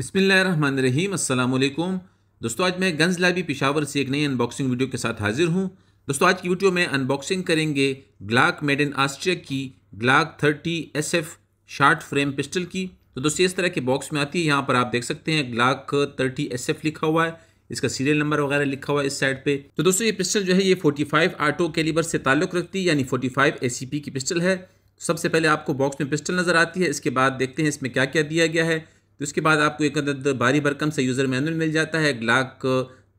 बिसमीम अल्लाम दोस्तों आज मैं गन्स लाबी पिशावर से एक नई अनबॉक्सिंग वीडियो के साथ हाजिर हूँ दोस्तों आज की वीडियो में अनबॉक्सिंग करेंगे ग्लाक मेड इन आस्ट्रिया की Glock thirty S F short frame pistol की तो दोस्तों इस तरह के बॉक्स में आती है यहाँ पर आप देख सकते हैं ग्लाक थर्टी एस एफ लिखा हुआ है इसका सीरियल नंबर वगैरह लिखा हुआ है इस साइड पे तो दोस्तों ये पिस्टल जो है ये 45 आटो कैलिबर से ताल्लुक़ रखती है यानी 45 एसीपी की पिस्टल है सबसे पहले आपको बॉक्स में पिस्टल नज़र आती है इसके बाद देखते हैं इसमें क्या क्या दिया गया है तो इसके बाद आपको एक अदद भारी भरकम से यूज़र मैनुअल मिल जाता है ग्लाक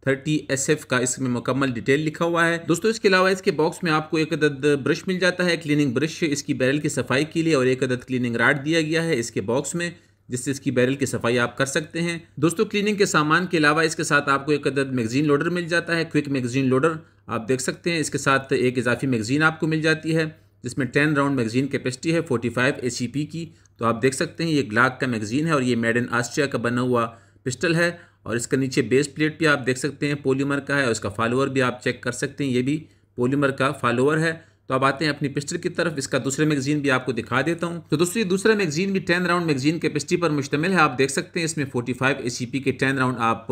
थर्टी एस एफ का इसमें मुकम्मल डिटेल लिखा हुआ है दोस्तों इसके अलावा इसके बॉक्स में आपको एक अदद ब्रश मिल जाता है क्लीनिंग ब्रश इसकी बैरल की सफाई के लिए और एक अदद क्लीनिंग राड दिया गया है इसके बॉक्स में जिससे इसकी बैरल की सफाई आप कर सकते हैं दोस्तों क्लीनिंग के सामान के अलावा इसके साथ आपको एक अदद मैगजीन लोडर मिल जाता है क्विक मैगजीन लोडर आप देख सकते हैं इसके साथ एक इजाफी मैगजीन आपको मिल जाती है जिसमें टेन राउंड मैगजीन कैपेसिटी है forty five A C P की तो आप देख सकते हैं ये ग्लाक का मैगजीन है और ये मेड इन आस्ट्रिया का बना हुआ पिस्टल है और इसका नीचे बेस प्लेट भी आप देख सकते हैं पोलीमर का है और इसका फॉलोअर भी आप चेक कर सकते हैं ये भी पोलीमर का फॉलोअर है तो अब आते हैं अपनी पिस्टल की तरफ इसका दूसरे मैगजीन भी आपको दिखा देता हूँ तो दूसरी दूसरा मैगजीन भी टेन राउंड मैगजीन के पिस्टी पर मुश्तमिल है आप देख सकते हैं इसमें forty five A C P के टेन राउंड आप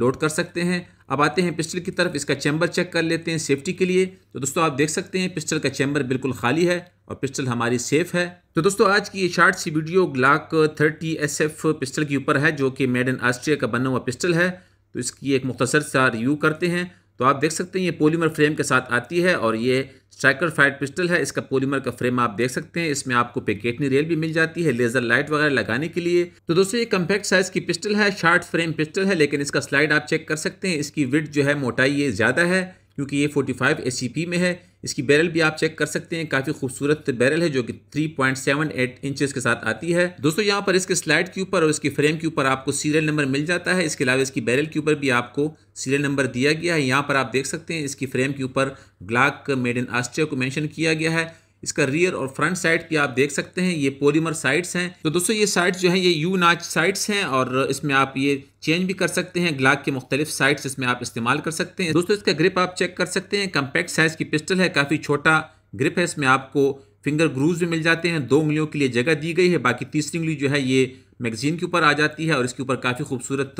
लोड कर सकते हैं अब आते हैं पिस्टल की तरफ इसका चैम्बर चेक कर लेते हैं सेफ्टी के लिए तो दोस्तों आप देख सकते हैं पिस्टल का चैम्बर बिल्कुल खाली है और पिस्टल हमारी सेफ है तो दोस्तों आज की ये शार्ट सी video Glock thirty S F pistol के ऊपर है जो कि मेड इन आस्ट्रिया का बना हुआ पिस्टल है तो इसकी एक मुख्तर सा रिव्यू करते हैं तो आप देख सकते हैं ये पोलीमर फ्रेम के साथ आती है और ये स्ट्राइकर फाइट पिस्टल है इसका पोलीमर का फ्रेम आप देख सकते हैं इसमें आपको पेकेटनी रेल भी मिल जाती है लेजर लाइट वगैरह लगाने के लिए तो दोस्तों ये कम्पैक्ट साइज की पिस्टल है शार्ट फ्रेम पिस्टल है लेकिन इसका स्लाइड आप चेक कर सकते हैं इसकी विट जो है मोटाई ये ज़्यादा है क्योंकि ये 45 फाइव में है इसकी बैरल भी आप चेक कर सकते हैं काफ़ी खूबसूरत बैरल है जो कि 3.78 इंचेस के साथ आती है दोस्तों यहाँ पर इसके स्लाइड के ऊपर और इसके फ्रेम के ऊपर आपको सीरियल नंबर मिल जाता है इसके अलावा इसकी बैरल के ऊपर भी आपको सीरियल नंबर दिया गया है यहाँ पर आप देख सकते हैं इसकी फ्रेम के ऊपर ग्लाक मेड इन आस्ट्रिया को मैंशन किया गया है इसका रियर और फ्रंट साइड की आप देख सकते हैं ये पोलीमर साइड्स हैं तो दोस्तों ये साइड्स जो हैं ये यू नाच साइड्स हैं और इसमें आप ये चेंज भी कर सकते हैं ग्लाक के मुख्तलिफ साइड्स इसमें आप इस्तेमाल कर सकते हैं दोस्तों इसका ग्रिप आप चेक कर सकते हैं कम्पैक्ट साइज़ की पिस्टल है काफ़ी छोटा ग्रिप है इसमें आपको फिंगर ग्रूव भी मिल जाते हैं दो उंगलियों के लिए जगह दी गई है बाकी तीसरी उंगली जो है ये मैगजीन के ऊपर आ जाती है और इसके ऊपर काफ़ी खूबसूरत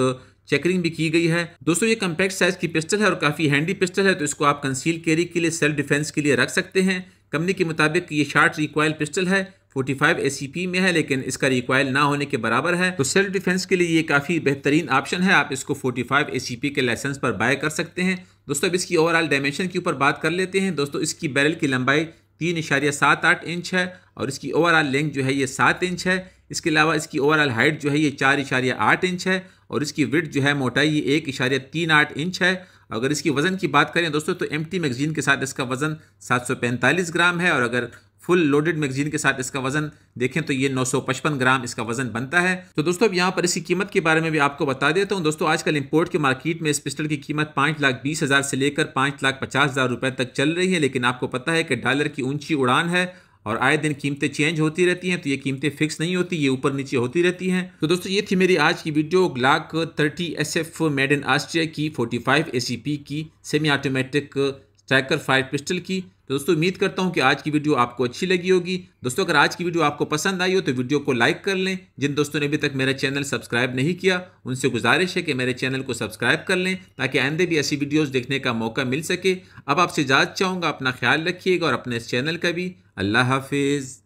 चेकरिंग भी की गई है दोस्तों ये कम्पैक्ट साइज़ की पिस्टल है और काफ़ी हैंडी पिस्टल है तो इसको आप कंसील कैरी के लिए सेल्फ डिफेंस के लिए रख सकते हैं कंपनी के मुताबिक ये शार्ट रिकॉयल पिस्टल है 45 ACP में है लेकिन इसका रिक्वायल ना होने के बराबर है तो सेल्फ डिफेंस के लिए ये काफ़ी बेहतरीन ऑप्शन है आप इसको 45 ACP के लाइसेंस पर बाय कर सकते हैं दोस्तों अब इसकी ओवरऑल डायमेंशन के ऊपर बात कर लेते हैं दोस्तों इसकी बैरल की लंबाई तीन इशारिया सात आठ इंच है और इसकी ओवरऑल लेंथ जो है ये सात इंच है इसके अलावा इसकी ओवरऑल हाइट जो है ये चार इशारिया आठ इंच है और इसकी विड जो है मोटाई ये एक तीन आठ इंच है अगर इसकी वज़न की बात करें दोस्तों तो एम मैगजीन के साथ इसका वज़न 745 ग्राम है और अगर फुल लोडेड मैगजीन के साथ इसका वज़न देखें तो ये 955 ग्राम इसका वज़न बनता है तो दोस्तों अब यहाँ पर इसकी कीमत के बारे में भी आपको बता देता हूँ दोस्तों आजकल इंपोर्ट के मार्केट में इस पिस्टल की कीमत पाँच लाख बीस हज़ार से लेकर पाँच लाख पचास हज़ार रुपये तक चल रही है लेकिन आपको पता है कि डॉलर की ऊंची उड़ान है और आए दिन कीमतें चेंज होती रहती हैं तो ये कीमतें फिक्स नहीं होती ये ऊपर नीचे होती रहती हैं तो दोस्तों ये थी मेरी आज की video Glock thirty S F made in Austria की forty five A C P की semi automatic striker fire pistol की तो दोस्तों उम्मीद करता हूँ कि आज की वीडियो आपको अच्छी लगी होगी दोस्तों अगर आज की वीडियो आपको पसंद आई हो तो वीडियो को लाइक कर लें जिन दोस्तों ने अभी तक मेरा चैनल सब्सक्राइब नहीं किया उनसे गुजारिश है कि मेरे चैनल को सब्सक्राइब कर लें ताकि आंदे भी ऐसी वीडियोज़ देखने का मौका मिल सके अब आपसे इजाज़त चाहूँगा अपना ख्याल रखिएगा और अपने इस चैनल का भी अल्लाह हाफिज़